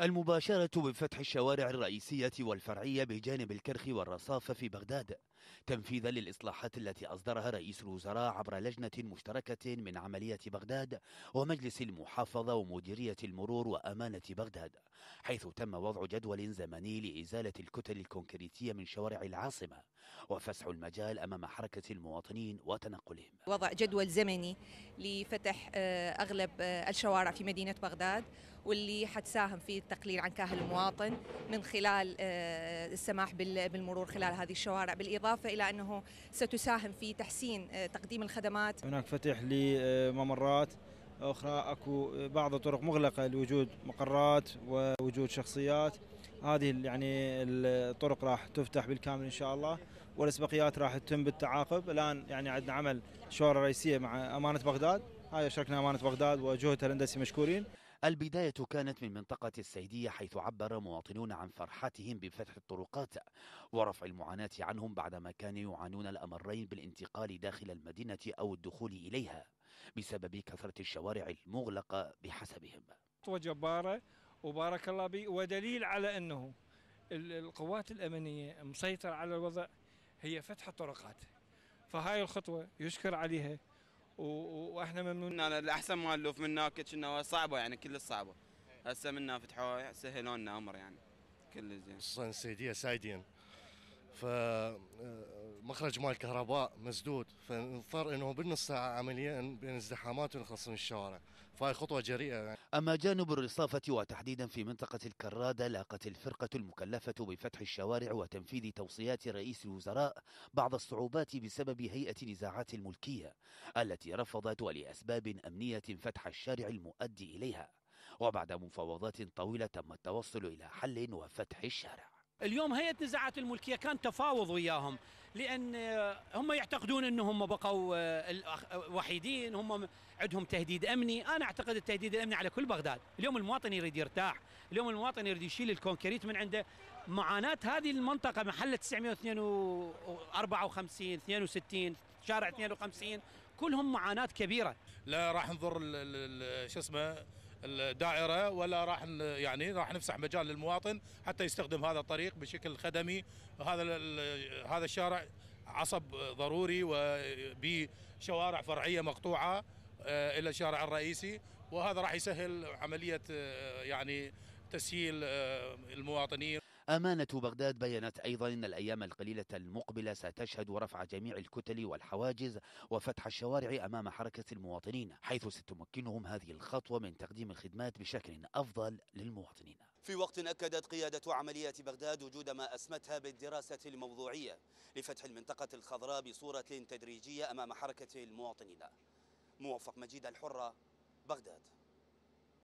المباشرة بفتح الشوارع الرئيسية والفرعية بجانب الكرخ والرصافة في بغداد تنفيذا للإصلاحات التي أصدرها رئيس الوزراء عبر لجنة مشتركة من عملية بغداد ومجلس المحافظة ومديرية المرور وأمانة بغداد حيث تم وضع جدول زمني لإزالة الكتل الكونكريتية من شوارع العاصمة وفسح المجال أمام حركة المواطنين وتنقلهم وضع جدول زمني لفتح آه، أغلب آه، الشوارع في مدينة بغداد واللي حتساهم في التقليل عن كاهل المواطن من خلال آه، السماح بالمرور خلال هذه الشوارع بالإضافة إلى أنه ستساهم في تحسين آه، تقديم الخدمات هناك فتح لممرات أخرى أكو بعض الطرق مغلقة لوجود مقرات ووجود شخصيات هذه يعني الطرق راح تفتح بالكامل إن شاء الله والاسبقيات راح تتم بالتعاقب الآن يعني عندنا عمل شورى رئيسية مع أمانة بغداد هاي شركنا أمانة بغداد وجهد الهندسي مشكورين البداية كانت من منطقة السيدية حيث عبر مواطنون عن فرحتهم بفتح الطرقات ورفع المعاناة عنهم بعدما كانوا يعانون الأمرين بالانتقال داخل المدينة أو الدخول إليها بسبب كثرة الشوارع المغلقة بحسبهم وجبارة وبارك الله به ودليل على أنه القوات الأمنية مسيطرة على الوضع هي فتح الطرقات فهاي الخطوة يشكر عليها واحنا ممنون انا الاحسن مالوف منا كنا صعبه يعني كل الصعبه إيه. هسه منا فتحوها سهلوا لنا امر يعني كل زين الصين سيديه سايدين ف مخرج مال الكهرباء مسدود فنضطر انه بالنص ساعه عمليا بين ازدحامات ونخلص من الشوارع فهي خطوه جريئه يعني. اما جانب الرصافه وتحديدا في منطقه الكراده لاقت الفرقه المكلفه بفتح الشوارع وتنفيذ توصيات رئيس الوزراء بعض الصعوبات بسبب هيئه نزاعات الملكيه التي رفضت ولاسباب امنيه فتح الشارع المؤدي اليها وبعد مفاوضات طويله تم التوصل الى حل وفتح الشارع اليوم هيئه نزاعات الملكيه كان تفاوض وياهم لان آه، هم يعتقدون انهم بقوا آه، آه، وحيدين هم عندهم تهديد امني انا اعتقد التهديد الامني على كل بغداد اليوم المواطن يريد يرتاح اليوم المواطن يريد يشيل الكونكريت من عنده معاناه هذه المنطقه محله 954 62 شارع 52 كلهم معاناه كبيره لا راح نضر شو اسمه الدائره ولا راح يعني راح نفسح مجال للمواطن حتى يستخدم هذا الطريق بشكل خدمي هذا هذا الشارع عصب ضروري وبشوارع فرعيه مقطوعه آه، الى الشارع الرئيسي وهذا راح يسهل عمليه آه، يعني تسهيل آه، المواطنين أمانة بغداد بيّنت أيضا أن الأيام القليلة المقبلة ستشهد رفع جميع الكتل والحواجز وفتح الشوارع أمام حركة المواطنين حيث ستمكنهم هذه الخطوة من تقديم الخدمات بشكل أفضل للمواطنين في وقت أكدت قيادة عمليات بغداد وجود ما أسمتها بالدراسة الموضوعية لفتح المنطقة الخضراء بصورة تدريجية أمام حركة المواطنين موفق مجيد الحرة بغداد